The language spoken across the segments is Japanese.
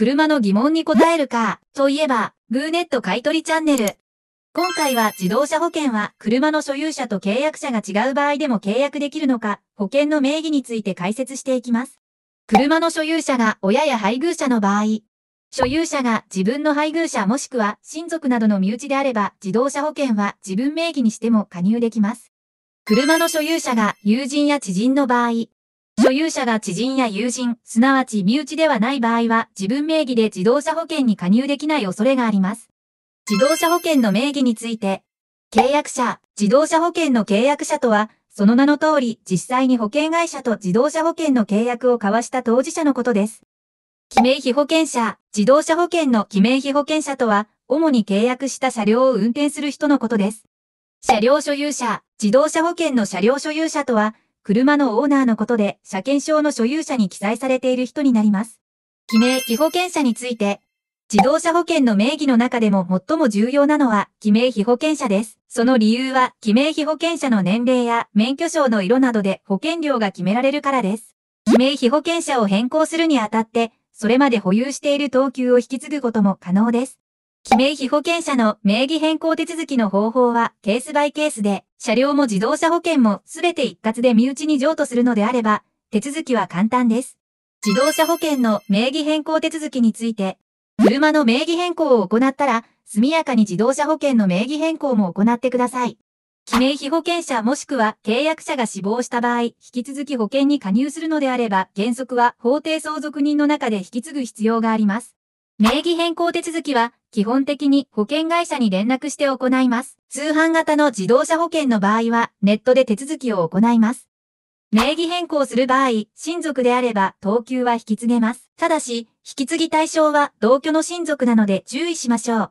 車の疑問に答えるか、といえば、グーネット買取チャンネル。今回は自動車保険は車の所有者と契約者が違う場合でも契約できるのか、保険の名義について解説していきます。車の所有者が親や配偶者の場合、所有者が自分の配偶者もしくは親族などの身内であれば自動車保険は自分名義にしても加入できます。車の所有者が友人や知人の場合、所有者が知人や友人、すなわち身内ではない場合は、自分名義で自動車保険に加入できない恐れがあります。自動車保険の名義について、契約者、自動車保険の契約者とは、その名の通り、実際に保険会社と自動車保険の契約を交わした当事者のことです。記名被保険者、自動車保険の記名被保険者とは、主に契約した車両を運転する人のことです。車両所有者、自動車保険の車両所有者とは、車のオーナーのことで、車検証の所有者に記載されている人になります。記名、被保険者について、自動車保険の名義の中でも最も重要なのは、記名被保険者です。その理由は、記名被保険者の年齢や免許証の色などで保険料が決められるからです。記名被保険者を変更するにあたって、それまで保有している等級を引き継ぐことも可能です。記名被保険者の名義変更手続きの方法は、ケースバイケースで、車両も自動車保険もすべて一括で身内に譲渡するのであれば、手続きは簡単です。自動車保険の名義変更手続きについて、車の名義変更を行ったら、速やかに自動車保険の名義変更も行ってください。記名被保険者もしくは契約者が死亡した場合、引き続き保険に加入するのであれば、原則は法定相続人の中で引き継ぐ必要があります。名義変更手続きは、基本的に保険会社に連絡して行います。通販型の自動車保険の場合は、ネットで手続きを行います。名義変更する場合、親族であれば、等級は引き継げます。ただし、引き継ぎ対象は同居の親族なので注意しましょう。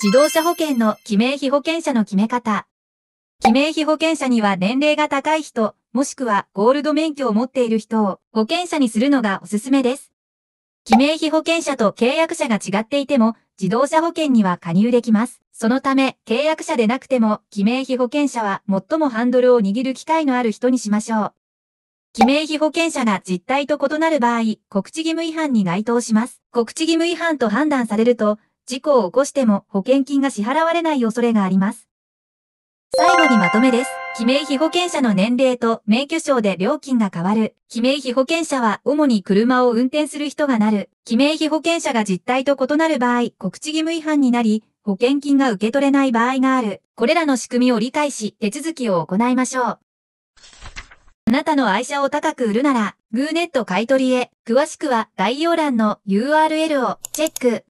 自動車保険の記名費保険者の決め方。記名費保険者には年齢が高い人、もしくはゴールド免許を持っている人を保険者にするのがおすすめです。記名被保険者と契約者が違っていても、自動車保険には加入できます。そのため、契約者でなくても、記名被保険者は最もハンドルを握る機会のある人にしましょう。記名被保険者が実態と異なる場合、告知義務違反に該当します。告知義務違反と判断されると、事故を起こしても保険金が支払われない恐れがあります。最後にまとめです。記名被保険者の年齢と免許証で料金が変わる。記名被保険者は主に車を運転する人がなる。記名被保険者が実態と異なる場合、告知義務違反になり、保険金が受け取れない場合がある。これらの仕組みを理解し、手続きを行いましょう。あなたの愛車を高く売るなら、グーネット買取へ。詳しくは概要欄の URL をチェック。